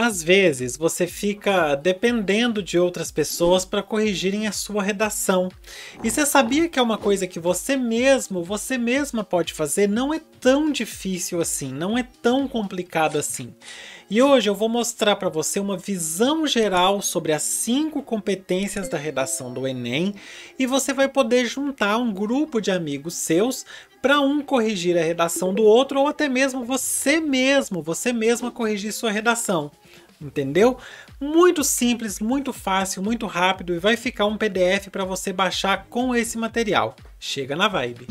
Às vezes, você fica dependendo de outras pessoas para corrigirem a sua redação. E você sabia que é uma coisa que você mesmo, você mesma pode fazer? Não é tão difícil assim, não é tão complicado assim. E hoje eu vou mostrar para você uma visão geral sobre as cinco competências da redação do Enem e você vai poder juntar um grupo de amigos seus para um corrigir a redação do outro ou até mesmo você mesmo, você mesma corrigir sua redação entendeu? Muito simples, muito fácil, muito rápido e vai ficar um PDF para você baixar com esse material. Chega na vibe!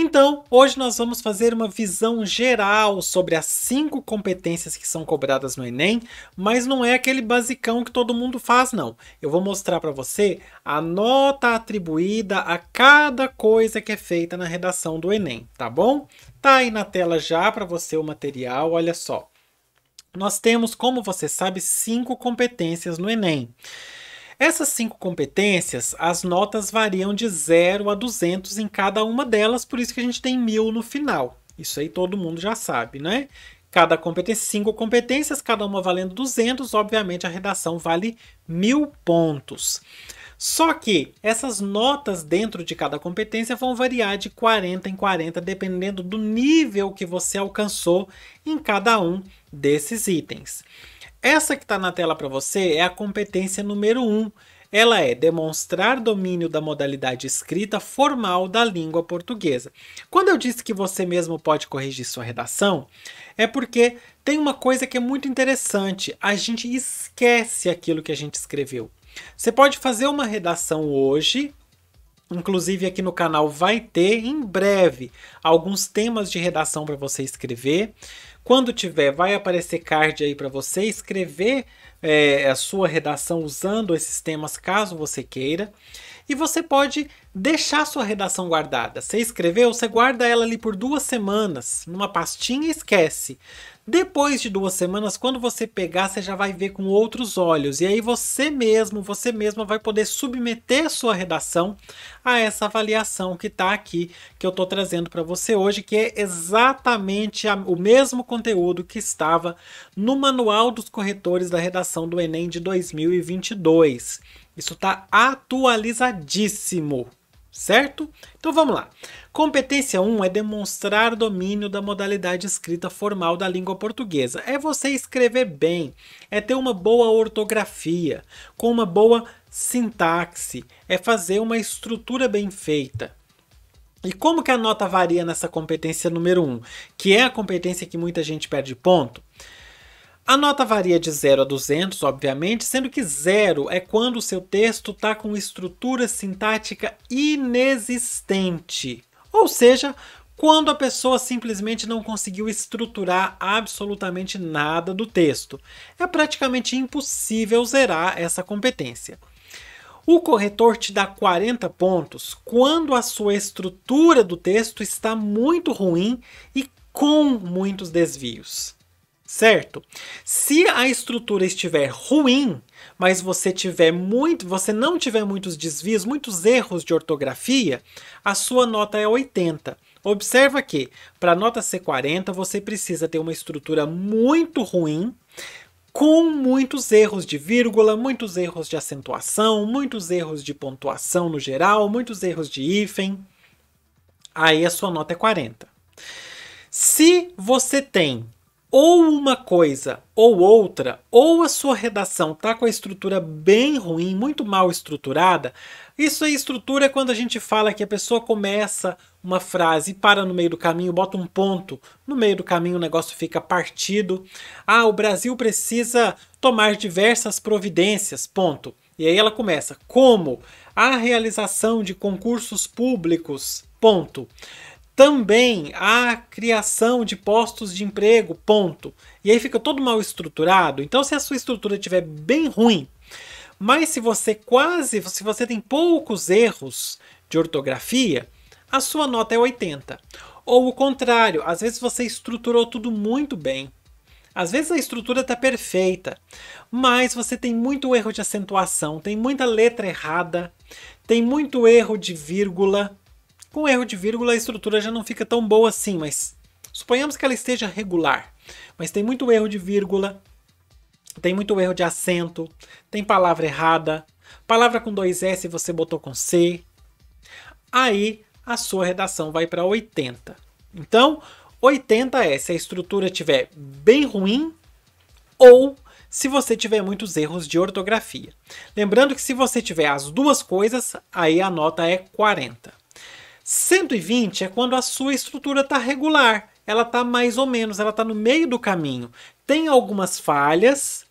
Então, hoje nós vamos fazer uma visão geral sobre as cinco competências que são cobradas no Enem, mas não é aquele basicão que todo mundo faz, não. Eu vou mostrar para você a nota atribuída a cada coisa que é feita na redação do Enem, tá bom? Tá aí na tela já para você o material, olha só. Nós temos, como você sabe, cinco competências no Enem. Essas cinco competências, as notas variam de 0 a 200 em cada uma delas, por isso que a gente tem mil no final. Isso aí todo mundo já sabe, né? Cada competência, cinco competências, cada uma valendo 200, obviamente a redação vale mil pontos. Só que essas notas dentro de cada competência vão variar de 40 em 40, dependendo do nível que você alcançou em cada um desses itens. Essa que está na tela para você é a competência número 1. Ela é demonstrar domínio da modalidade escrita formal da língua portuguesa. Quando eu disse que você mesmo pode corrigir sua redação, é porque tem uma coisa que é muito interessante: a gente esquece aquilo que a gente escreveu. Você pode fazer uma redação hoje, inclusive aqui no canal vai ter em breve alguns temas de redação para você escrever. Quando tiver, vai aparecer card aí para você escrever é, a sua redação usando esses temas, caso você queira. E você pode deixar sua redação guardada. Você escreveu, você guarda ela ali por duas semanas, numa pastinha e esquece. Depois de duas semanas, quando você pegar, você já vai ver com outros olhos. E aí você mesmo, você mesma vai poder submeter sua redação a essa avaliação que está aqui, que eu estou trazendo para você hoje, que é exatamente a, o mesmo conteúdo que estava no Manual dos Corretores da Redação do Enem de 2022. Isso está atualizadíssimo certo? Então vamos lá. Competência 1 é demonstrar domínio da modalidade escrita formal da língua portuguesa. É você escrever bem, é ter uma boa ortografia, com uma boa sintaxe, é fazer uma estrutura bem feita. E como que a nota varia nessa competência número 1, que é a competência que muita gente perde ponto? A nota varia de 0 a 200, obviamente, sendo que 0 é quando o seu texto está com estrutura sintática inexistente. Ou seja, quando a pessoa simplesmente não conseguiu estruturar absolutamente nada do texto. É praticamente impossível zerar essa competência. O corretor te dá 40 pontos quando a sua estrutura do texto está muito ruim e com muitos desvios certo? Se a estrutura estiver ruim, mas você tiver muito, você não tiver muitos desvios, muitos erros de ortografia, a sua nota é 80. Observa que para a nota ser 40, você precisa ter uma estrutura muito ruim, com muitos erros de vírgula, muitos erros de acentuação, muitos erros de pontuação no geral, muitos erros de hífen. Aí a sua nota é 40. Se você tem ou uma coisa ou outra, ou a sua redação tá com a estrutura bem ruim, muito mal estruturada. Isso aí, estrutura é quando a gente fala que a pessoa começa uma frase e para no meio do caminho, bota um ponto, no meio do caminho o negócio fica partido. Ah, o Brasil precisa tomar diversas providências, ponto. E aí ela começa, como a realização de concursos públicos, ponto também a criação de postos de emprego, ponto. E aí fica todo mal estruturado. Então, se a sua estrutura estiver bem ruim, mas se você quase, se você tem poucos erros de ortografia, a sua nota é 80. Ou o contrário, às vezes você estruturou tudo muito bem. Às vezes a estrutura está perfeita, mas você tem muito erro de acentuação, tem muita letra errada, tem muito erro de vírgula, com erro de vírgula, a estrutura já não fica tão boa assim, mas suponhamos que ela esteja regular. Mas tem muito erro de vírgula, tem muito erro de acento, tem palavra errada, palavra com dois S você botou com C. Aí a sua redação vai para 80. Então, 80 é se a estrutura tiver bem ruim ou se você tiver muitos erros de ortografia. Lembrando que se você tiver as duas coisas, aí a nota é 40. 120 é quando a sua estrutura está regular, ela está mais ou menos, ela está no meio do caminho. Tem algumas falhas,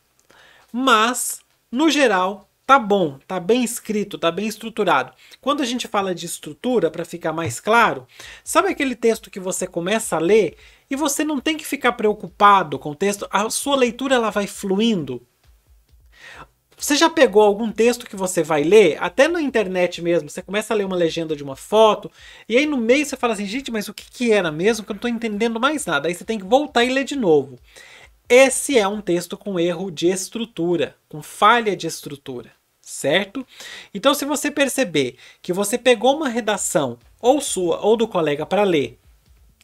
mas no geral tá bom, tá bem escrito, tá bem estruturado. Quando a gente fala de estrutura, para ficar mais claro, sabe aquele texto que você começa a ler e você não tem que ficar preocupado com o texto, a sua leitura ela vai fluindo. Você já pegou algum texto que você vai ler, até na internet mesmo, você começa a ler uma legenda de uma foto, e aí no meio você fala assim, gente, mas o que, que era mesmo? Que eu não estou entendendo mais nada. Aí você tem que voltar e ler de novo. Esse é um texto com erro de estrutura, com falha de estrutura, certo? Então, se você perceber que você pegou uma redação, ou sua, ou do colega, para ler,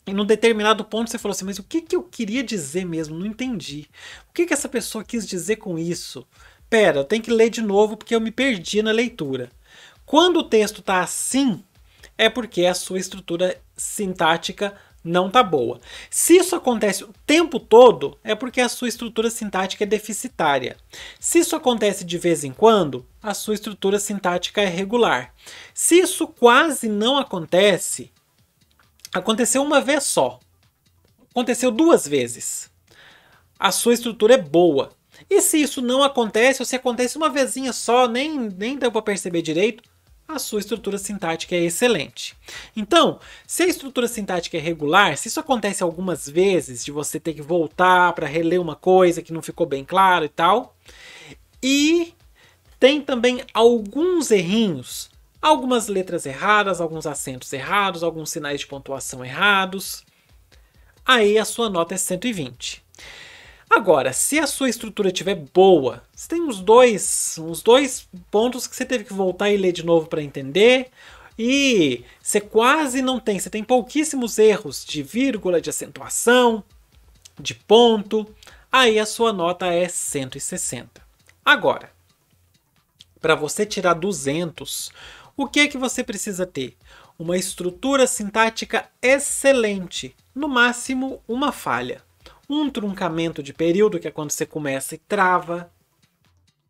e num determinado ponto você falou assim, mas o que, que eu queria dizer mesmo? Não entendi. O que, que essa pessoa quis dizer com isso? pera, eu tenho que ler de novo porque eu me perdi na leitura. Quando o texto está assim, é porque a sua estrutura sintática não está boa. Se isso acontece o tempo todo, é porque a sua estrutura sintática é deficitária. Se isso acontece de vez em quando, a sua estrutura sintática é regular. Se isso quase não acontece, aconteceu uma vez só. Aconteceu duas vezes. A sua estrutura é boa. E se isso não acontece, ou se acontece uma vezinha só, nem, nem deu para perceber direito, a sua estrutura sintática é excelente. Então, se a estrutura sintática é regular, se isso acontece algumas vezes, de você ter que voltar para reler uma coisa que não ficou bem claro e tal, e tem também alguns errinhos, algumas letras erradas, alguns acentos errados, alguns sinais de pontuação errados, aí a sua nota é 120. Agora, se a sua estrutura tiver boa, você tem uns dois, uns dois pontos que você teve que voltar e ler de novo para entender. E você quase não tem, você tem pouquíssimos erros de vírgula, de acentuação, de ponto. Aí a sua nota é 160. Agora, para você tirar 200, o que é que você precisa ter? Uma estrutura sintática excelente, no máximo uma falha um truncamento de período, que é quando você começa e trava,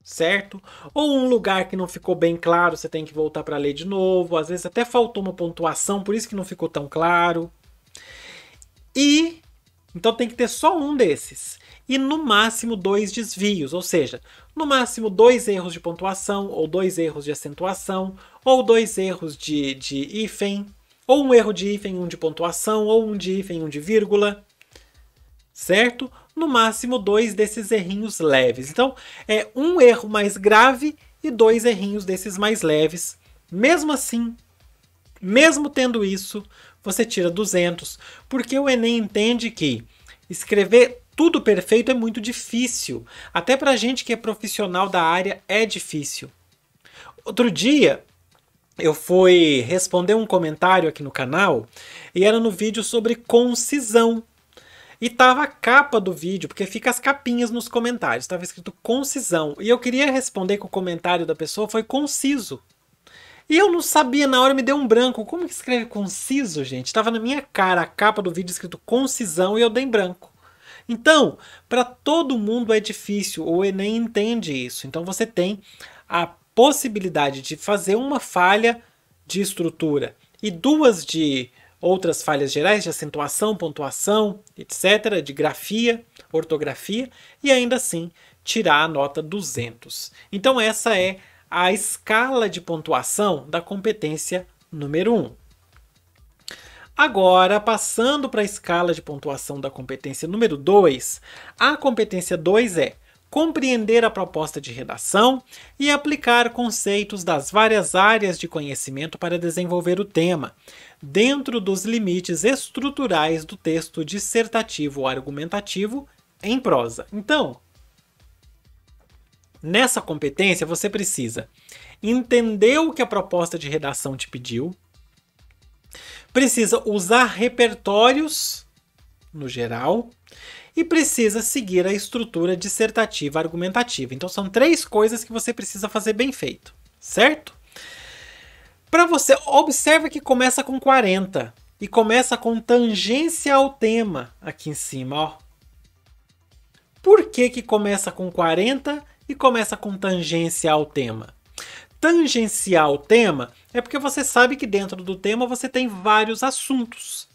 certo? Ou um lugar que não ficou bem claro, você tem que voltar para ler de novo, às vezes até faltou uma pontuação, por isso que não ficou tão claro. E então tem que ter só um desses. E no máximo dois desvios, ou seja, no máximo dois erros de pontuação, ou dois erros de acentuação, ou dois erros de, de hífen, ou um erro de hífen, um de pontuação, ou um de hífen, um de vírgula certo? No máximo dois desses errinhos leves. Então, é um erro mais grave e dois errinhos desses mais leves. Mesmo assim, mesmo tendo isso, você tira 200, porque o Enem entende que escrever tudo perfeito é muito difícil. Até para gente que é profissional da área é difícil. Outro dia eu fui responder um comentário aqui no canal e era no vídeo sobre concisão. E tava a capa do vídeo, porque fica as capinhas nos comentários, tava escrito concisão. E eu queria responder que o comentário da pessoa foi conciso. E eu não sabia, na hora me deu um branco. Como que escreve conciso, gente? Tava na minha cara a capa do vídeo escrito concisão e eu dei branco. Então, para todo mundo é difícil, o Enem entende isso. Então você tem a possibilidade de fazer uma falha de estrutura e duas de outras falhas gerais de acentuação, pontuação, etc., de grafia, ortografia, e ainda assim tirar a nota 200. Então, essa é a escala de pontuação da competência número 1. Agora, passando para a escala de pontuação da competência número 2, a competência 2 é compreender a proposta de redação e aplicar conceitos das várias áreas de conhecimento para desenvolver o tema, dentro dos limites estruturais do texto dissertativo ou argumentativo em prosa. Então, nessa competência você precisa entender o que a proposta de redação te pediu, precisa usar repertórios no geral e precisa seguir a estrutura dissertativa argumentativa. Então são três coisas que você precisa fazer bem feito, certo? Para você, observa que começa com 40 e começa com tangência ao tema aqui em cima, ó. Por que que começa com 40 e começa com tangência ao tema? Tangência ao tema é porque você sabe que dentro do tema você tem vários assuntos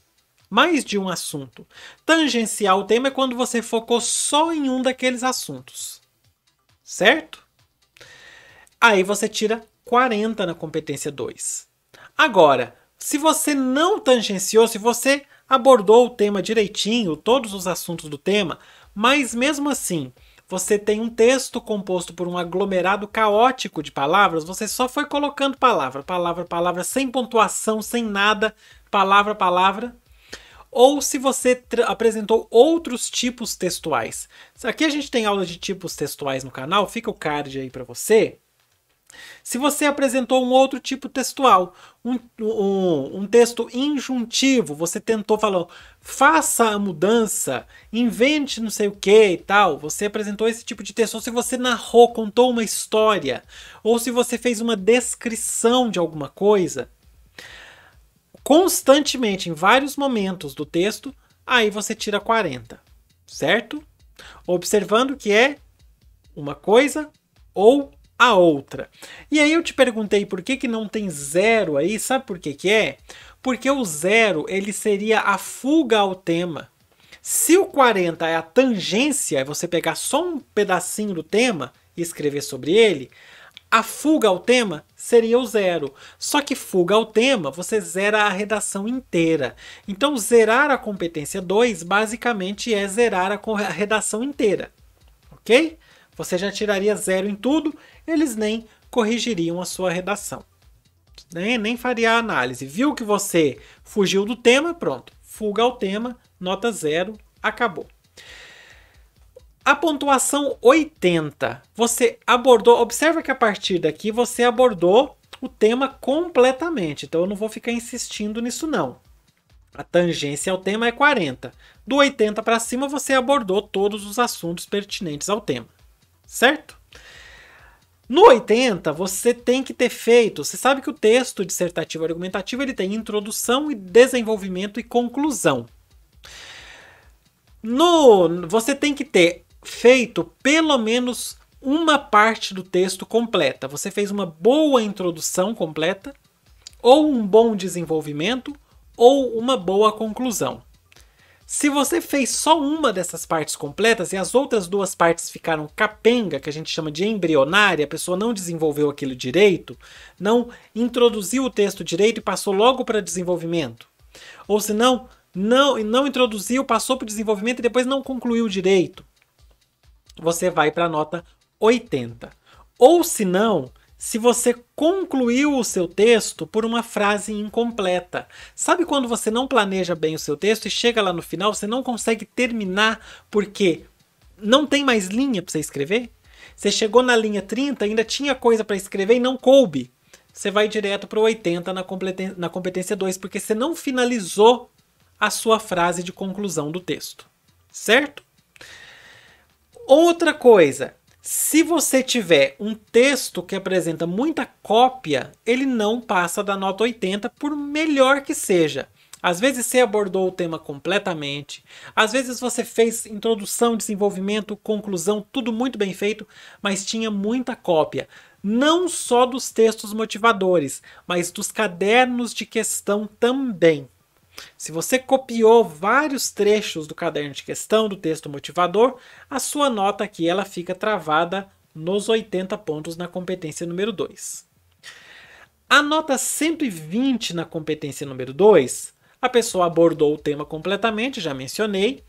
mais de um assunto. Tangenciar o tema é quando você focou só em um daqueles assuntos. Certo? Aí você tira 40 na competência 2. Agora, se você não tangenciou, se você abordou o tema direitinho, todos os assuntos do tema, mas mesmo assim você tem um texto composto por um aglomerado caótico de palavras, você só foi colocando palavra, palavra, palavra, sem pontuação, sem nada, palavra, palavra, ou se você apresentou outros tipos textuais. Aqui a gente tem aula de tipos textuais no canal, fica o card aí para você. Se você apresentou um outro tipo textual, um, um, um, texto injuntivo, você tentou falar, faça a mudança, invente não sei o que e tal, você apresentou esse tipo de texto, ou se você narrou, contou uma história, ou se você fez uma descrição de alguma coisa, constantemente em vários momentos do texto, aí você tira 40, certo? Observando que é uma coisa ou a outra. E aí eu te perguntei por que, que não tem zero aí, sabe por que que é? Porque o zero ele seria a fuga ao tema. Se o 40 é a tangência, é você pegar só um pedacinho do tema e escrever sobre ele, a fuga ao tema seria o zero. Só que fuga ao tema, você zera a redação inteira. Então, zerar a competência 2 basicamente é zerar a redação inteira. Ok? Você já tiraria zero em tudo, eles nem corrigiriam a sua redação. Nem, nem faria a análise. Viu que você fugiu do tema, pronto. Fuga ao tema, nota zero, acabou. A pontuação 80. Você abordou, observa que a partir daqui você abordou o tema completamente. Então eu não vou ficar insistindo nisso não. A tangência ao tema é 40. Do 80 para cima você abordou todos os assuntos pertinentes ao tema. Certo? No 80, você tem que ter feito, você sabe que o texto dissertativo argumentativo ele tem introdução e desenvolvimento e conclusão. No, você tem que ter feito pelo menos uma parte do texto completa. Você fez uma boa introdução completa, ou um bom desenvolvimento, ou uma boa conclusão. Se você fez só uma dessas partes completas e as outras duas partes ficaram capenga, que a gente chama de embrionária, a pessoa não desenvolveu aquilo direito, não introduziu o texto direito e passou logo para desenvolvimento. Ou se não, não introduziu, passou para o desenvolvimento e depois não concluiu direito você vai para a nota 80. Ou se não, se você concluiu o seu texto por uma frase incompleta. Sabe quando você não planeja bem o seu texto e chega lá no final, você não consegue terminar porque não tem mais linha para você escrever? Você chegou na linha 30, ainda tinha coisa para escrever e não coube. Você vai direto para o 80 na, competência, na competência 2, porque você não finalizou a sua frase de conclusão do texto. Certo? Outra coisa, se você tiver um texto que apresenta muita cópia, ele não passa da nota 80, por melhor que seja. Às vezes você abordou o tema completamente, às vezes você fez introdução, desenvolvimento, conclusão, tudo muito bem feito, mas tinha muita cópia. Não só dos textos motivadores, mas dos cadernos de questão também. Se você copiou vários trechos do caderno de questão, do texto motivador, a sua nota aqui ela fica travada nos 80 pontos na competência número 2. A nota 120 na competência número 2, a pessoa abordou o tema completamente, já mencionei.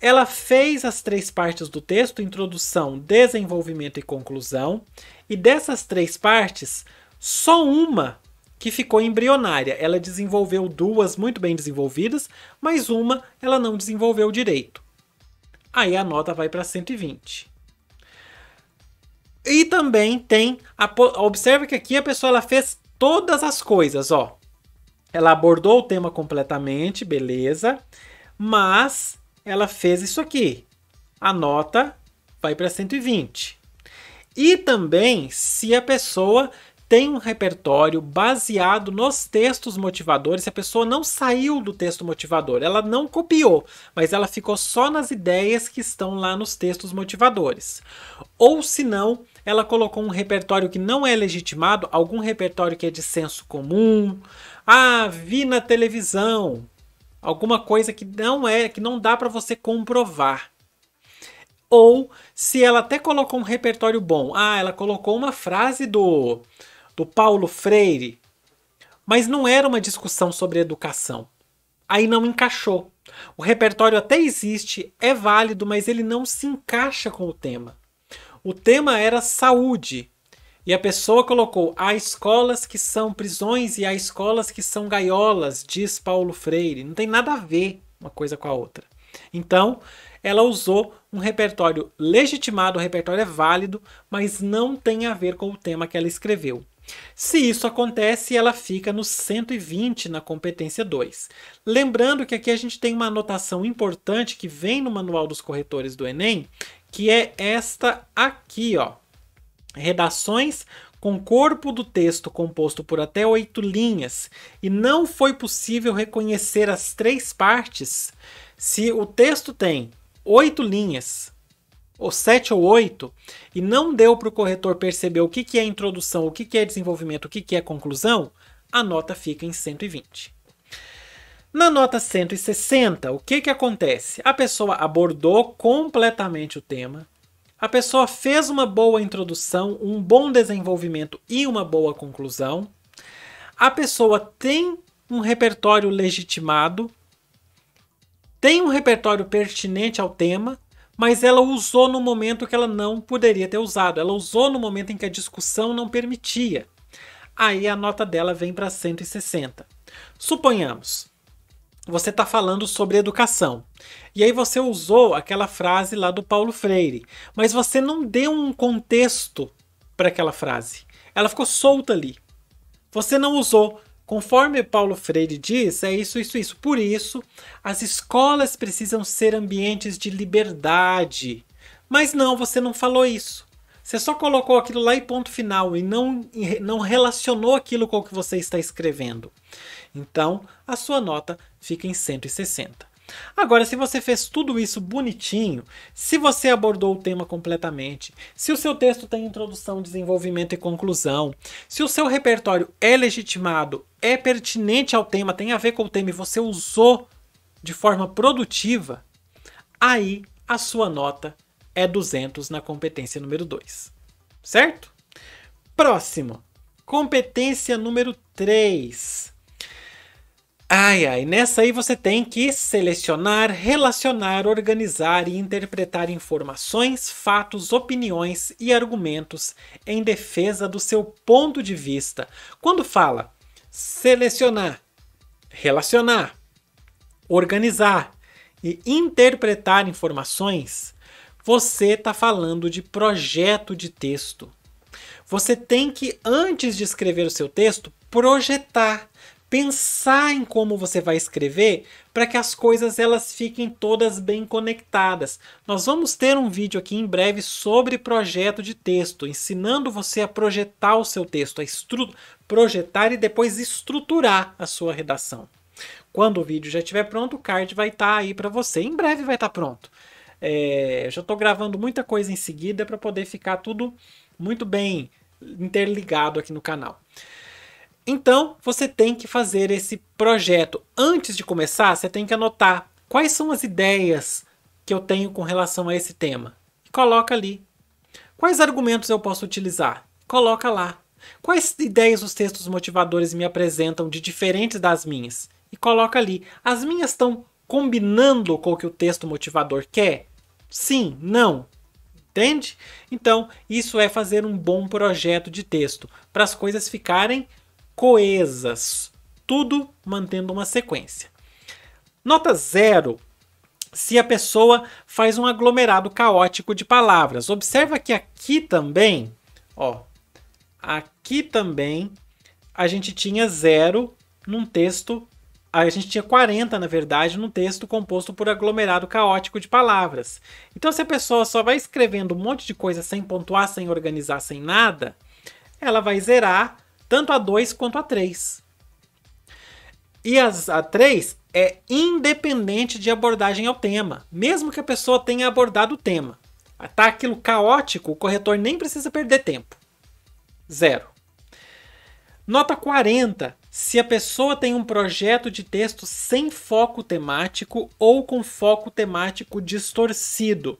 Ela fez as três partes do texto: introdução, desenvolvimento e conclusão. E dessas três partes, só uma que ficou embrionária. Ela desenvolveu duas muito bem desenvolvidas, mas uma ela não desenvolveu direito. Aí a nota vai para 120. E também tem, a, observe que aqui a pessoa ela fez todas as coisas, ó. Ela abordou o tema completamente, beleza, mas ela fez isso aqui. A nota vai para 120. E também se a pessoa tem um repertório baseado nos textos motivadores. Se a pessoa não saiu do texto motivador, ela não copiou, mas ela ficou só nas ideias que estão lá nos textos motivadores. Ou se não, ela colocou um repertório que não é legitimado, algum repertório que é de senso comum. Ah, vi na televisão. Alguma coisa que não é, que não dá para você comprovar ou se ela até colocou um repertório bom. Ah, ela colocou uma frase do do Paulo Freire, mas não era uma discussão sobre educação. Aí não encaixou. O repertório até existe, é válido, mas ele não se encaixa com o tema. O tema era saúde. E a pessoa colocou: há escolas que são prisões e há escolas que são gaiolas, diz Paulo Freire. Não tem nada a ver uma coisa com a outra. Então, ela usou um repertório legitimado, o repertório é válido, mas não tem a ver com o tema que ela escreveu. Se isso acontece, ela fica no 120 na competência 2. Lembrando que aqui a gente tem uma anotação importante que vem no manual dos corretores do Enem, que é esta aqui, ó. Redações com corpo do texto composto por até oito linhas e não foi possível reconhecer as três partes se o texto tem oito linhas ou 7 ou 8 e não deu para o corretor perceber o que, que é introdução, o que, que é desenvolvimento, o que, que é conclusão, a nota fica em 120. Na nota 160, o que, que acontece? A pessoa abordou completamente o tema, a pessoa fez uma boa introdução, um bom desenvolvimento e uma boa conclusão, a pessoa tem um repertório legitimado, tem um repertório pertinente ao tema mas ela usou no momento que ela não poderia ter usado. Ela usou no momento em que a discussão não permitia. Aí a nota dela vem para 160. Suponhamos, você está falando sobre educação. E aí você usou aquela frase lá do Paulo Freire, mas você não deu um contexto para aquela frase. Ela ficou solta ali. Você não usou. Conforme Paulo Freire diz, é isso, isso, isso. Por isso, as escolas precisam ser ambientes de liberdade. Mas não, você não falou isso. Você só colocou aquilo lá e ponto final e não, não relacionou aquilo com o que você está escrevendo. Então, a sua nota fica em 160. Agora, se você fez tudo isso bonitinho, se você abordou o tema completamente, se o seu texto tem introdução, desenvolvimento e conclusão, se o seu repertório é legitimado, é pertinente ao tema, tem a ver com o tema e você usou de forma produtiva, aí a sua nota é 200 na competência número 2. Certo? Próximo, competência número 3 Ai, ai, nessa aí você tem que selecionar, relacionar, organizar e interpretar informações, fatos, opiniões e argumentos em defesa do seu ponto de vista. Quando fala selecionar, relacionar, organizar e interpretar informações, você está falando de projeto de texto. Você tem que, antes de escrever o seu texto, projetar pensar em como você vai escrever para que as coisas elas fiquem todas bem conectadas. Nós vamos ter um vídeo aqui em breve sobre projeto de texto, ensinando você a projetar o seu texto, a projetar e depois estruturar a sua redação. Quando o vídeo já estiver pronto, o card vai estar tá aí para você. Em breve vai estar tá pronto. É, já estou gravando muita coisa em seguida para poder ficar tudo muito bem interligado aqui no canal. Então, você tem que fazer esse projeto. Antes de começar, você tem que anotar quais são as ideias que eu tenho com relação a esse tema. E coloca ali. Quais argumentos eu posso utilizar? Coloca lá. Quais ideias os textos motivadores me apresentam de diferentes das minhas? E coloca ali. As minhas estão combinando com o que o texto motivador quer? Sim, não. Entende? Então, isso é fazer um bom projeto de texto, para as coisas ficarem coesas, tudo mantendo uma sequência. Nota zero se a pessoa faz um aglomerado caótico de palavras. Observa que aqui também, ó, aqui também a gente tinha zero num texto, a gente tinha 40, na verdade, num texto composto por aglomerado caótico de palavras. Então, se a pessoa só vai escrevendo um monte de coisa sem pontuar, sem organizar, sem nada, ela vai zerar tanto a 2 quanto a 3. E as, a 3 é independente de abordagem ao tema, mesmo que a pessoa tenha abordado o tema. Tá aquilo caótico, o corretor nem precisa perder tempo. Zero. Nota 40. Se a pessoa tem um projeto de texto sem foco temático ou com foco temático distorcido.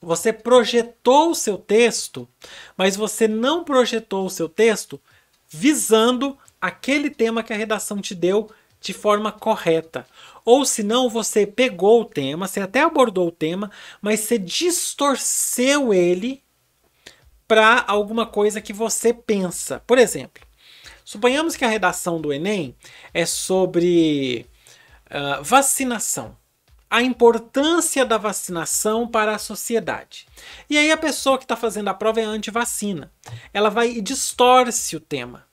Você projetou o seu texto, mas você não projetou o seu texto visando aquele tema que a redação te deu de forma correta. Ou se não, você pegou o tema, você até abordou o tema, mas você distorceu ele para alguma coisa que você pensa. Por exemplo, suponhamos que a redação do Enem é sobre uh, vacinação a importância da vacinação para a sociedade. E aí a pessoa que está fazendo a prova é anti-vacina. Ela vai e distorce o tema.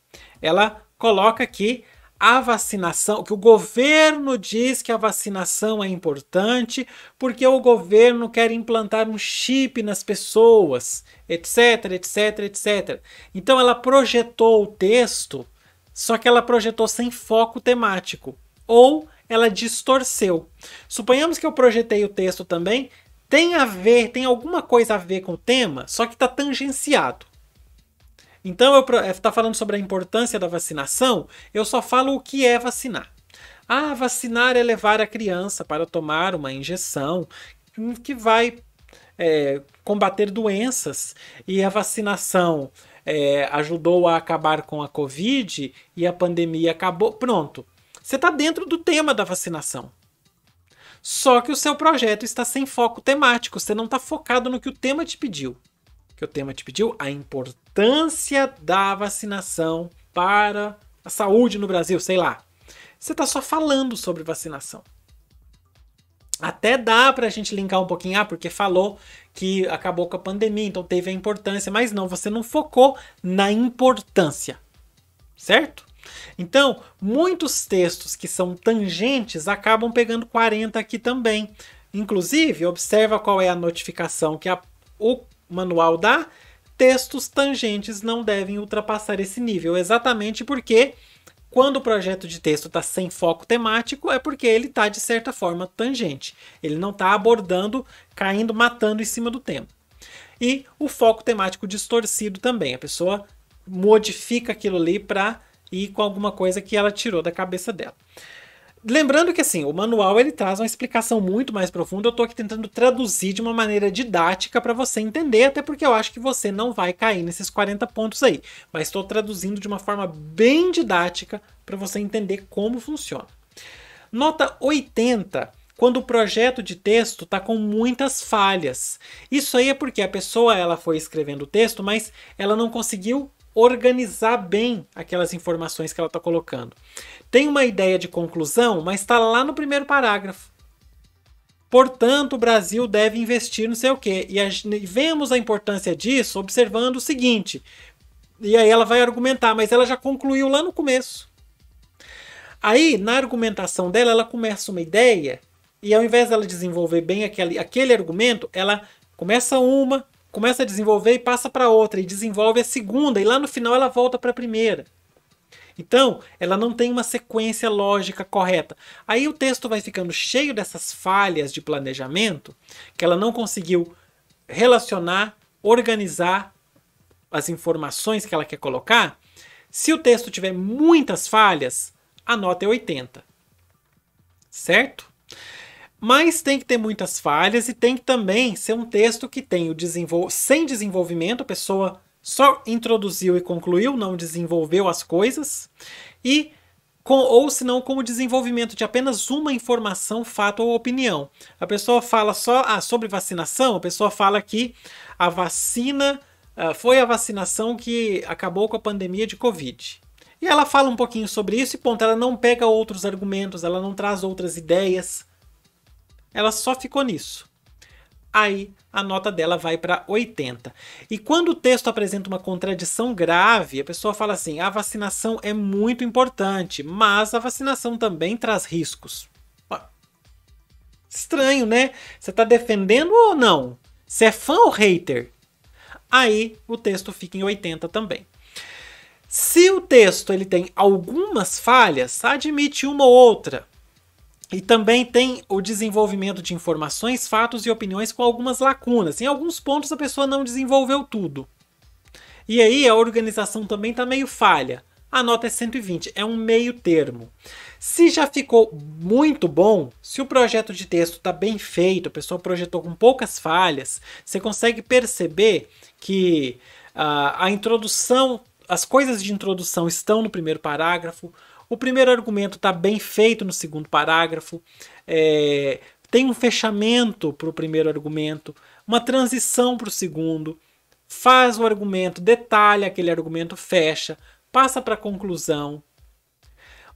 Ela coloca que a vacinação, que o governo diz que a vacinação é importante porque o governo quer implantar um chip nas pessoas, etc, etc, etc. Então ela projetou o texto, só que ela projetou sem foco temático. Ou ela distorceu. Suponhamos que eu projetei o texto também, tem a ver, tem alguma coisa a ver com o tema, só que está tangenciado. Então, eu está é, falando sobre a importância da vacinação, eu só falo o que é vacinar. Ah, vacinar é levar a criança para tomar uma injeção que vai é, combater doenças e a vacinação é, ajudou a acabar com a Covid e a pandemia acabou. Pronto, você está dentro do tema da vacinação. Só que o seu projeto está sem foco temático, você não está focado no que o tema te pediu. Que o tema te pediu a importância da vacinação para a saúde no Brasil, sei lá. Você está só falando sobre vacinação. Até dá para a gente linkar um pouquinho, ah, porque falou que acabou com a pandemia, então teve a importância, mas não, você não focou na importância, certo? Então, muitos textos que são tangentes acabam pegando 40 aqui também. Inclusive, observa qual é a notificação que a, o manual dá. Textos tangentes não devem ultrapassar esse nível, exatamente porque quando o projeto de texto está sem foco temático, é porque ele está, de certa forma, tangente. Ele não está abordando, caindo, matando em cima do tema. E o foco temático distorcido também. A pessoa modifica aquilo ali para e com alguma coisa que ela tirou da cabeça dela. Lembrando que assim, o manual ele traz uma explicação muito mais profunda. Eu estou aqui tentando traduzir de uma maneira didática para você entender, até porque eu acho que você não vai cair nesses 40 pontos aí, mas estou traduzindo de uma forma bem didática para você entender como funciona. Nota 80 quando o projeto de texto está com muitas falhas. Isso aí é porque a pessoa ela foi escrevendo o texto, mas ela não conseguiu organizar bem aquelas informações que ela está colocando. Tem uma ideia de conclusão, mas está lá no primeiro parágrafo. Portanto, o Brasil deve investir não sei o quê. E a, vemos a importância disso observando o seguinte. E aí ela vai argumentar, mas ela já concluiu lá no começo. Aí, na argumentação dela, ela começa uma ideia e ao invés dela desenvolver bem aquele, aquele argumento, ela começa uma, começa a desenvolver e passa para outra, e desenvolve a segunda, e lá no final ela volta para a primeira. Então, ela não tem uma sequência lógica correta. Aí o texto vai ficando cheio dessas falhas de planejamento que ela não conseguiu relacionar, organizar as informações que ela quer colocar. Se o texto tiver muitas falhas, a nota é 80. Certo? Mas tem que ter muitas falhas e tem que também ser um texto que tem o desenvol... sem desenvolvimento, a pessoa só introduziu e concluiu, não desenvolveu as coisas, e com, ou se não com o desenvolvimento de apenas uma informação, fato ou opinião. A pessoa fala só ah, sobre vacinação, a pessoa fala que a vacina ah, foi a vacinação que acabou com a pandemia de Covid. E ela fala um pouquinho sobre isso e ponto, ela não pega outros argumentos, ela não traz outras ideias, ela só ficou nisso. Aí a nota dela vai para 80. E quando o texto apresenta uma contradição grave, a pessoa fala assim: a vacinação é muito importante, mas a vacinação também traz riscos. Estranho, né? Você está defendendo ou não? Você é fã ou hater? Aí o texto fica em 80 também. Se o texto ele tem algumas falhas, admite uma ou outra, e também tem o desenvolvimento de informações, fatos e opiniões com algumas lacunas. Em alguns pontos a pessoa não desenvolveu tudo. E aí a organização também está meio falha. A nota é 120, é um meio termo. Se já ficou muito bom, se o projeto de texto está bem feito, a pessoa projetou com poucas falhas, você consegue perceber que uh, a introdução, as coisas de introdução estão no primeiro parágrafo, o primeiro argumento está bem feito no segundo parágrafo, é, tem um fechamento para o primeiro argumento, uma transição para o segundo, faz o argumento, detalha aquele argumento, fecha, passa para a conclusão.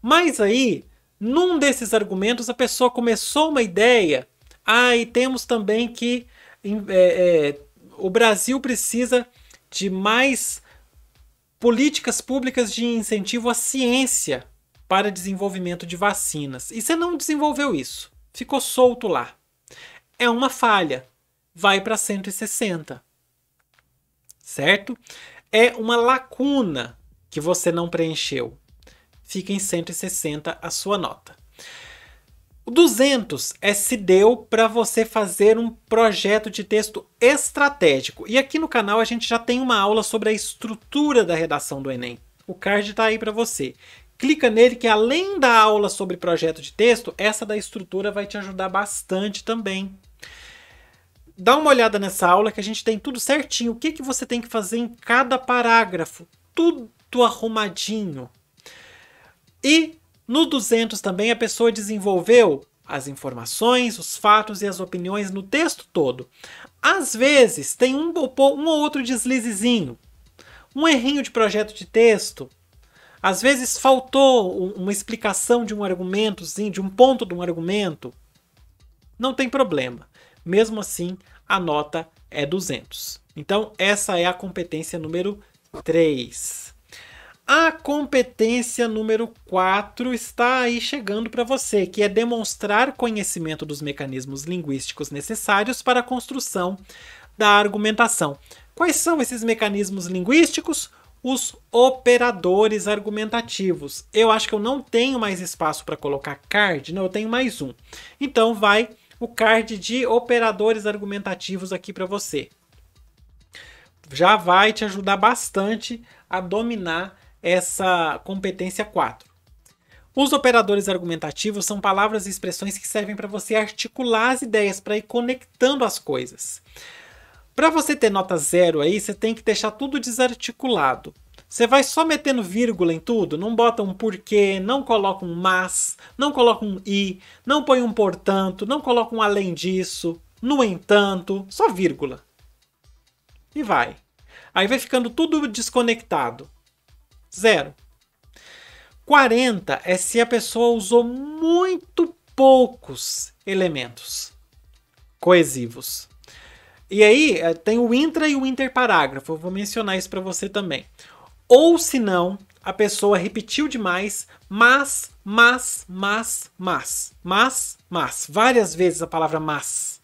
Mas aí, num desses argumentos, a pessoa começou uma ideia. Ah, e temos também que é, é, o Brasil precisa de mais políticas públicas de incentivo à ciência para desenvolvimento de vacinas. E você não desenvolveu isso. Ficou solto lá. É uma falha. Vai para 160. Certo? É uma lacuna que você não preencheu. Fica em 160 a sua nota. O 200 é se deu para você fazer um projeto de texto estratégico. E aqui no canal a gente já tem uma aula sobre a estrutura da redação do Enem. O card está aí para você clica nele que além da aula sobre projeto de texto, essa da estrutura vai te ajudar bastante também. Dá uma olhada nessa aula que a gente tem tudo certinho. O que, que você tem que fazer em cada parágrafo? Tudo arrumadinho. E no 200 também a pessoa desenvolveu as informações, os fatos e as opiniões no texto todo. Às vezes tem um, um ou outro deslizezinho, um errinho de projeto de texto, às vezes faltou uma explicação de um argumento, sim, de um ponto de um argumento. Não tem problema. Mesmo assim, a nota é 200. Então, essa é a competência número 3. A competência número 4 está aí chegando para você, que é demonstrar conhecimento dos mecanismos linguísticos necessários para a construção da argumentação. Quais são esses mecanismos linguísticos? os operadores argumentativos. Eu acho que eu não tenho mais espaço para colocar card, não, eu tenho mais um. Então vai o card de operadores argumentativos aqui para você. Já vai te ajudar bastante a dominar essa competência 4. Os operadores argumentativos são palavras e expressões que servem para você articular as ideias, para ir conectando as coisas. Para você ter nota zero aí, você tem que deixar tudo desarticulado. Você vai só metendo vírgula em tudo, não bota um porquê, não coloca um mas, não coloca um i, não põe um portanto, não coloca um além disso, no entanto, só vírgula. E vai. Aí vai ficando tudo desconectado. Zero. 40 é se a pessoa usou muito poucos elementos coesivos. E aí eh, tem o intra e o interparágrafo, eu vou mencionar isso para você também. Ou se não, a pessoa repetiu demais, mas, mas, mas, mas, mas, mas, várias vezes a palavra mas.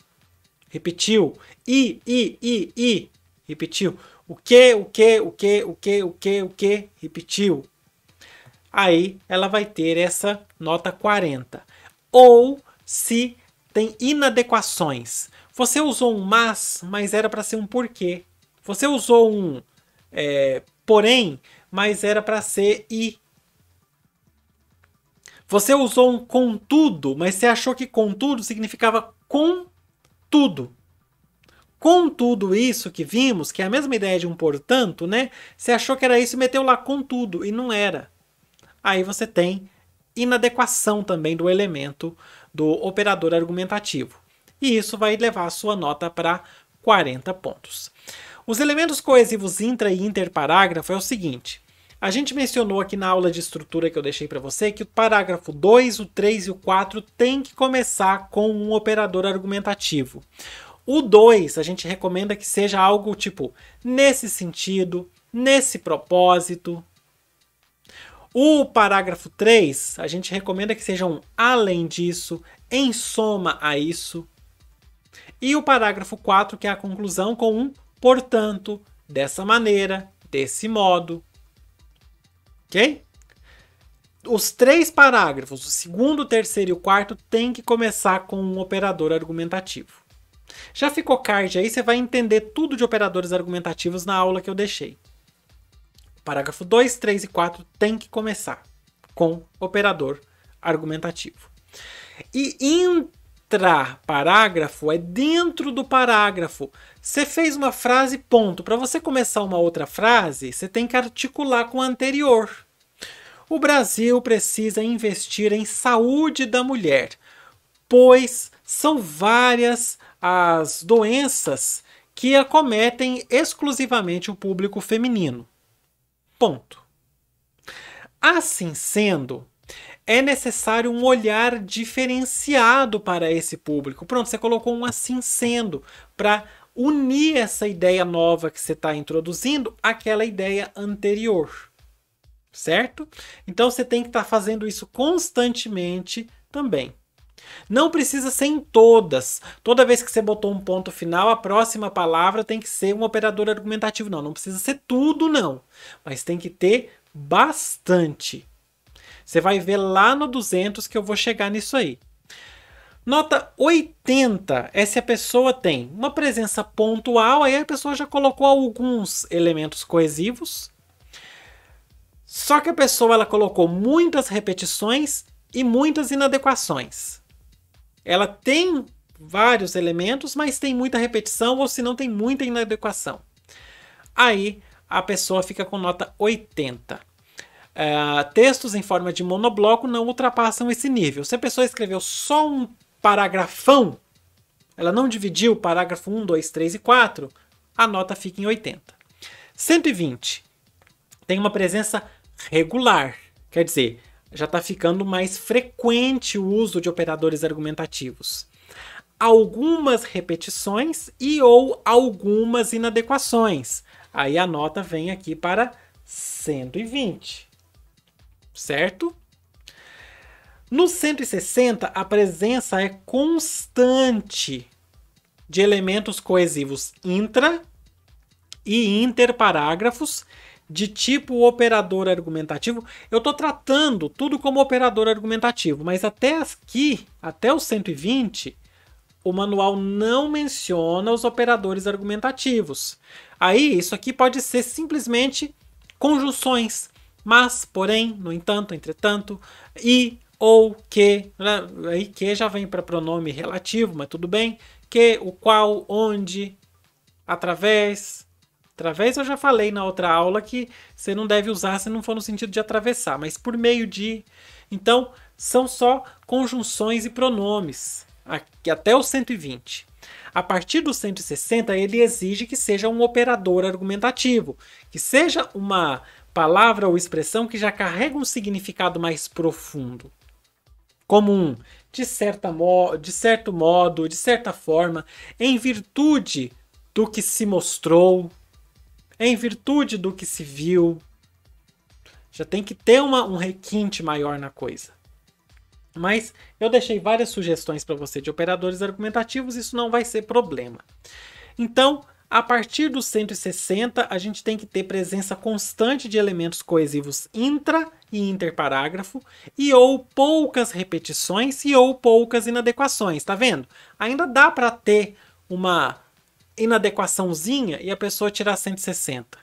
Repetiu. I, i, i, i. Repetiu. O que, o que, o que, o que, o que, o que, repetiu. Aí ela vai ter essa nota 40. Ou se tem inadequações. Você usou um mas, mas era para ser um porquê. Você usou um é, porém, mas era para ser e. Você usou um contudo, mas você achou que contudo significava com tudo. Com tudo isso que vimos, que é a mesma ideia de um portanto, né? Você achou que era isso e meteu lá com tudo, e não era. Aí você tem inadequação também do elemento do operador argumentativo e isso vai levar a sua nota para 40 pontos. Os elementos coesivos intra e interparágrafo é o seguinte: a gente mencionou aqui na aula de estrutura que eu deixei para você que o parágrafo 2, o 3 e o 4 tem que começar com um operador argumentativo. O 2 a gente recomenda que seja algo tipo nesse sentido, nesse propósito. O parágrafo 3 a gente recomenda que seja um além disso, em soma a isso. E o parágrafo 4, que é a conclusão com um portanto, dessa maneira, desse modo. Ok? Os três parágrafos, o segundo, o terceiro e o quarto, tem que começar com um operador argumentativo. Já ficou card aí, você vai entender tudo de operadores argumentativos na aula que eu deixei. Parágrafo 2, 3 e 4 tem que começar com operador argumentativo. E extra parágrafo é dentro do parágrafo. Você fez uma frase, ponto. Para você começar uma outra frase, você tem que articular com a anterior. O Brasil precisa investir em saúde da mulher, pois são várias as doenças que acometem exclusivamente o público feminino. Ponto. Assim sendo, é necessário um olhar diferenciado para esse público. Pronto, você colocou um assim sendo para unir essa ideia nova que você está introduzindo àquela ideia anterior, certo? Então você tem que estar tá fazendo isso constantemente também. Não precisa ser em todas. Toda vez que você botou um ponto final, a próxima palavra tem que ser um operador argumentativo. Não, não precisa ser tudo, não. Mas tem que ter bastante. Você vai ver lá no 200 que eu vou chegar nisso aí. Nota 80 é se a pessoa tem uma presença pontual, aí a pessoa já colocou alguns elementos coesivos. Só que a pessoa ela colocou muitas repetições e muitas inadequações. Ela tem vários elementos, mas tem muita repetição ou se não tem muita inadequação. Aí a pessoa fica com nota 80. Uh, textos em forma de monobloco não ultrapassam esse nível. Se a pessoa escreveu só um paragrafão, ela não dividiu o parágrafo 1, 2, 3 e 4, a nota fica em 80. 120. Tem uma presença regular, quer dizer, já está ficando mais frequente o uso de operadores argumentativos. Algumas repetições e ou algumas inadequações. Aí a nota vem aqui para 120 certo? No 160, a presença é constante de elementos coesivos intra e interparágrafos de tipo operador argumentativo. Eu estou tratando tudo como operador argumentativo, mas até aqui, até o 120, o manual não menciona os operadores argumentativos. Aí, isso aqui pode ser simplesmente conjunções, mas, porém, no entanto, entretanto, e ou que, né? aí que já vem para pronome relativo, mas tudo bem, que, o qual, onde, através, através eu já falei na outra aula que você não deve usar se não for no sentido de atravessar, mas por meio de. Então, são só conjunções e pronomes, até o 120. A partir do 160, ele exige que seja um operador argumentativo, que seja uma palavra ou expressão que já carrega um significado mais profundo. Como um de, certa de certo modo, de certa forma, em virtude do que se mostrou, em virtude do que se viu. Já tem que ter uma, um requinte maior na coisa. Mas eu deixei várias sugestões para você de operadores argumentativos, isso não vai ser problema. Então, a partir dos 160, a gente tem que ter presença constante de elementos coesivos intra e interparágrafo e ou poucas repetições e ou poucas inadequações, tá vendo? Ainda dá para ter uma inadequaçãozinha e a pessoa tirar 160.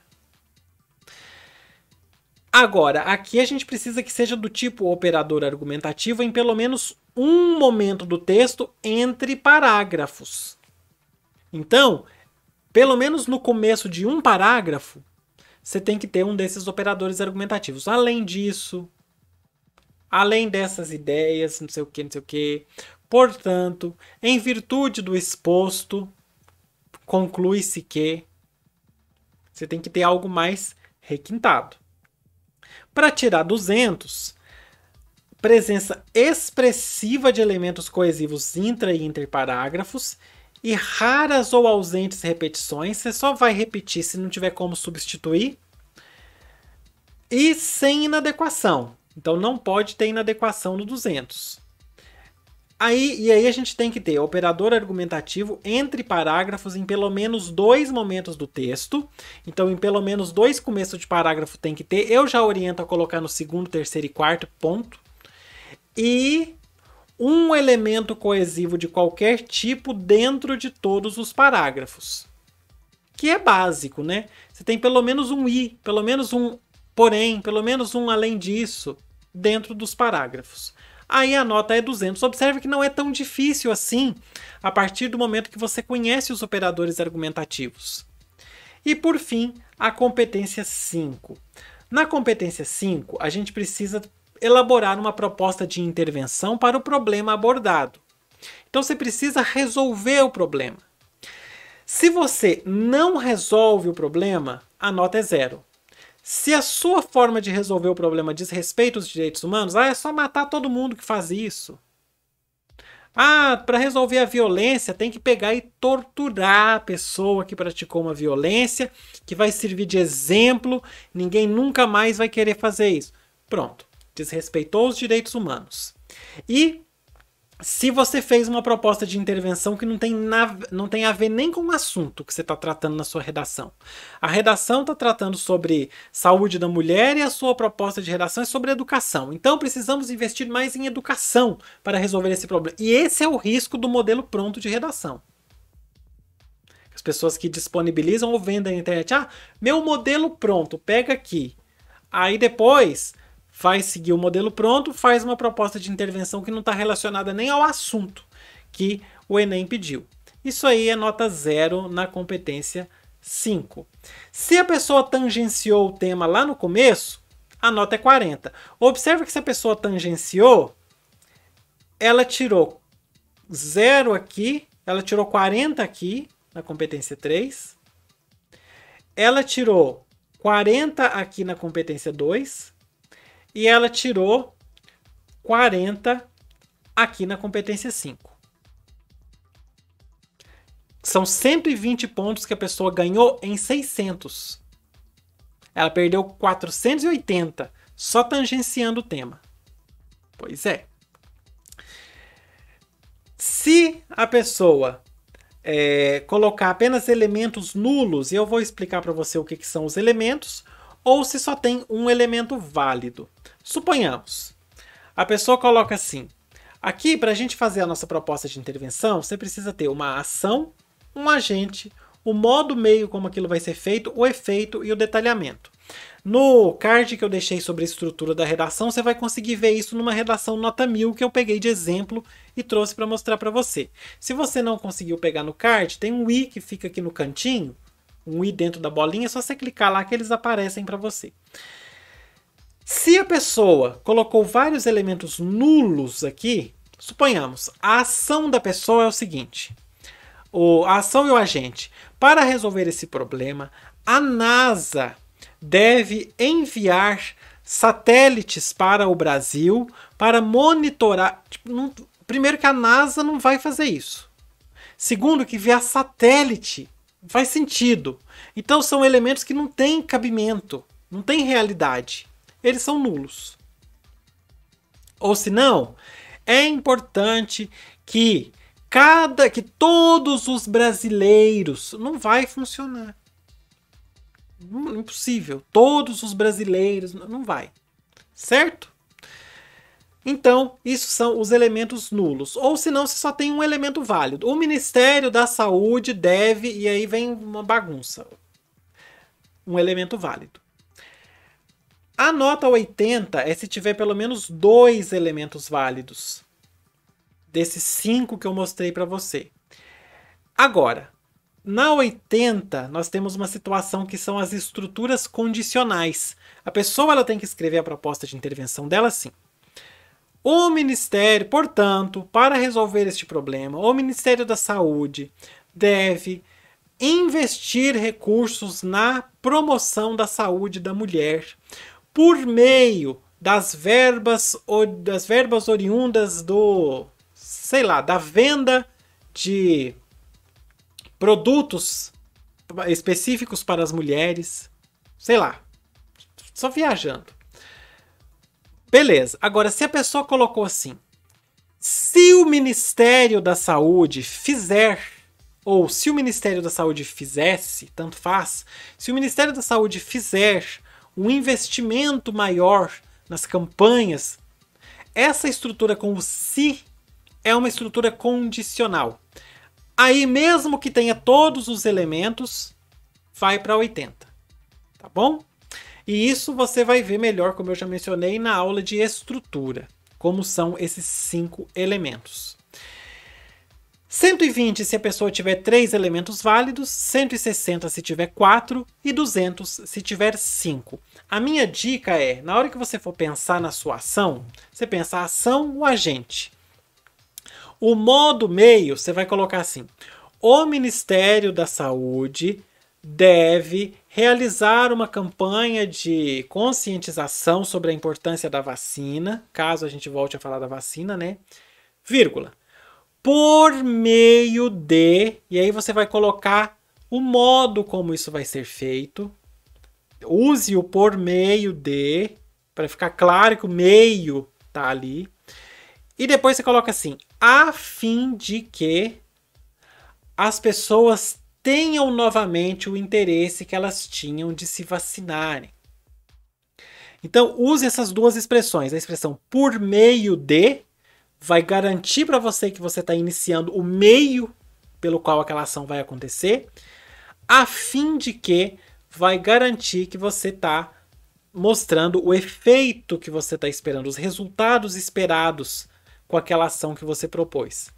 Agora, aqui a gente precisa que seja do tipo operador argumentativo em pelo menos um momento do texto entre parágrafos. Então, pelo menos no começo de um parágrafo, você tem que ter um desses operadores argumentativos. Além disso, além dessas ideias, não sei o que, não sei o que. Portanto, em virtude do exposto, conclui-se que você tem que ter algo mais requintado. Para tirar 200, presença expressiva de elementos coesivos intra e interparágrafos e raras ou ausentes repetições. Você só vai repetir se não tiver como substituir. E sem inadequação. Então não pode ter inadequação no 200. Aí, e aí a gente tem que ter operador argumentativo entre parágrafos em pelo menos dois momentos do texto. Então, em pelo menos dois começos de parágrafo tem que ter. Eu já oriento a colocar no segundo, terceiro e quarto ponto. E um elemento coesivo de qualquer tipo dentro de todos os parágrafos. Que é básico, né? Você tem pelo menos um i, pelo menos um porém, pelo menos um além disso dentro dos parágrafos. Aí a nota é 200. Observe que não é tão difícil assim a partir do momento que você conhece os operadores argumentativos. E por fim, a competência 5. Na competência 5, a gente precisa elaborar uma proposta de intervenção para o problema abordado. Então você precisa resolver o problema. Se você não resolve o problema, a nota é zero. Se a sua forma de resolver o problema diz respeito aos direitos humanos, ah, é só matar todo mundo que faz isso. Ah, para resolver a violência tem que pegar e torturar a pessoa que praticou uma violência, que vai servir de exemplo, ninguém nunca mais vai querer fazer isso. Pronto desrespeitou os direitos humanos. E se você fez uma proposta de intervenção que não tem, na, não tem a ver nem com o assunto que você está tratando na sua redação. A redação está tratando sobre saúde da mulher e a sua proposta de redação é sobre educação. Então precisamos investir mais em educação para resolver esse problema. E esse é o risco do modelo pronto de redação. As pessoas que disponibilizam ou vendem na internet. Ah, meu modelo pronto, pega aqui. Aí depois faz seguir o modelo pronto, faz uma proposta de intervenção que não está relacionada nem ao assunto que o Enem pediu. Isso aí é nota zero na competência 5. Se a pessoa tangenciou o tema lá no começo, a nota é 40. Observe que se a pessoa tangenciou, ela tirou zero aqui, ela tirou 40 aqui na competência 3, ela tirou 40 aqui na competência 2, e ela tirou 40 aqui na competência 5. São 120 pontos que a pessoa ganhou em 600. Ela perdeu 480 só tangenciando o tema. Pois é. Se a pessoa é, colocar apenas elementos nulos, e eu vou explicar para você o que, que são os elementos, ou se só tem um elemento válido. Suponhamos, a pessoa coloca assim: aqui, para a gente fazer a nossa proposta de intervenção, você precisa ter uma ação, um agente, o modo, meio como aquilo vai ser feito, o efeito e o detalhamento. No card que eu deixei sobre a estrutura da redação, você vai conseguir ver isso numa redação nota 1000 que eu peguei de exemplo e trouxe para mostrar para você. Se você não conseguiu pegar no card, tem um i que fica aqui no cantinho, um i dentro da bolinha, é só você clicar lá que eles aparecem para você. Se a pessoa colocou vários elementos nulos aqui, suponhamos, a ação da pessoa é o seguinte: o, a ação e o agente. Para resolver esse problema, a NASA deve enviar satélites para o Brasil para monitorar. Tipo, não, primeiro, que a NASA não vai fazer isso. Segundo, que via satélite faz sentido. Então, são elementos que não têm cabimento, não têm realidade eles são nulos. Ou se não, é importante que cada que todos os brasileiros não vai funcionar. É impossível. Todos os brasileiros não vai. Certo? Então, isso são os elementos nulos. Ou senão, você só tem um elemento válido. O Ministério da Saúde deve, e aí vem uma bagunça. Um elemento válido. A nota 80 é se tiver pelo menos dois elementos válidos desses cinco que eu mostrei para você. Agora, na 80 nós temos uma situação que são as estruturas condicionais. A pessoa ela tem que escrever a proposta de intervenção dela sim. O Ministério, portanto, para resolver este problema, o Ministério da Saúde deve investir recursos na promoção da saúde da mulher, por meio das verbas das verbas oriundas do sei lá da venda de produtos específicos para as mulheres sei lá só viajando beleza agora se a pessoa colocou assim se o Ministério da Saúde fizer ou se o Ministério da Saúde fizesse tanto faz se o Ministério da Saúde fizer um investimento maior nas campanhas, essa estrutura com o se si é uma estrutura condicional. Aí mesmo que tenha todos os elementos, vai para 80. Tá bom? E isso você vai ver melhor, como eu já mencionei, na aula de estrutura, como são esses cinco elementos. 120 se a pessoa tiver três elementos válidos, 160 se tiver quatro e 200 se tiver cinco. A minha dica é, na hora que você for pensar na sua ação, você pensa a ação, ou agente. O modo meio, você vai colocar assim: o Ministério da Saúde deve realizar uma campanha de conscientização sobre a importância da vacina, caso a gente volte a falar da vacina, né? Vírgula por meio de, e aí você vai colocar o modo como isso vai ser feito. Use o por meio de, para ficar claro que o meio tá ali. E depois você coloca assim, a fim de que as pessoas tenham novamente o interesse que elas tinham de se vacinarem. Então, use essas duas expressões, a expressão por meio de vai garantir para você que você está iniciando o meio pelo qual aquela ação vai acontecer, a fim de que vai garantir que você está mostrando o efeito que você está esperando, os resultados esperados com aquela ação que você propôs.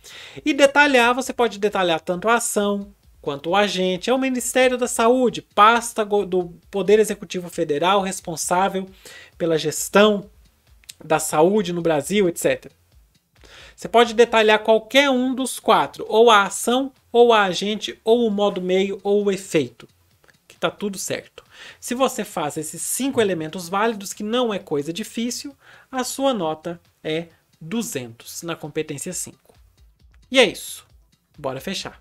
E detalhar, você pode detalhar tanto a ação quanto o agente. É o Ministério da Saúde, pasta do Poder Executivo Federal responsável pela gestão da saúde no Brasil, etc. Você pode detalhar qualquer um dos quatro, ou a ação, ou a agente, ou o modo meio, ou o efeito, que está tudo certo. Se você faz esses cinco elementos válidos, que não é coisa difícil, a sua nota é 200 na competência 5. E é isso. Bora fechar.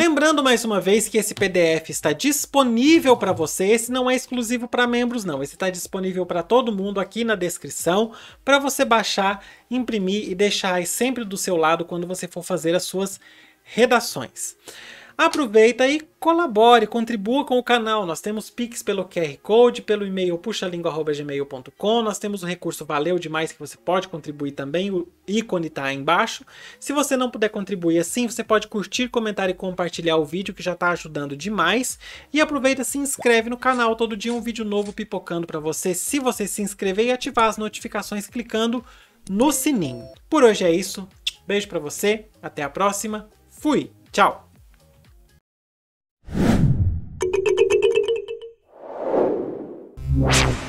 Lembrando mais uma vez que esse PDF está disponível para você, esse não é exclusivo para membros não, esse está disponível para todo mundo aqui na descrição, para você baixar, imprimir e deixar sempre do seu lado quando você for fazer as suas redações. Aproveita e colabore, contribua com o canal. Nós temos Pix pelo QR Code, pelo e-mail puxalingua.gmail.com, nós temos o recurso Valeu Demais que você pode contribuir também, o ícone está aí embaixo. Se você não puder contribuir assim, você pode curtir, comentar e compartilhar o vídeo que já está ajudando demais. E aproveita se inscreve no canal, todo dia um vídeo novo pipocando para você. Se você se inscrever e ativar as notificações clicando no sininho. Por hoje é isso, beijo para você, até a próxima, fui, tchau! Wow.